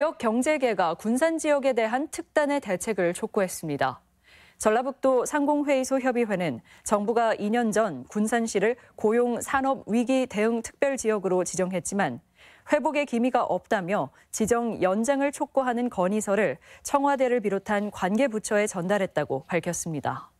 지역 경제계가 군산 지역에 대한 특단의 대책을 촉구했습니다. 전라북도 상공회의소협의회는 정부가 2년 전 군산시를 고용 산업 위기 대응 특별 지역으로 지정했지만 회복의 기미가 없다며 지정 연장을 촉구하는 건의서를 청와대를 비롯한 관계 부처에 전달했다고 밝혔습니다.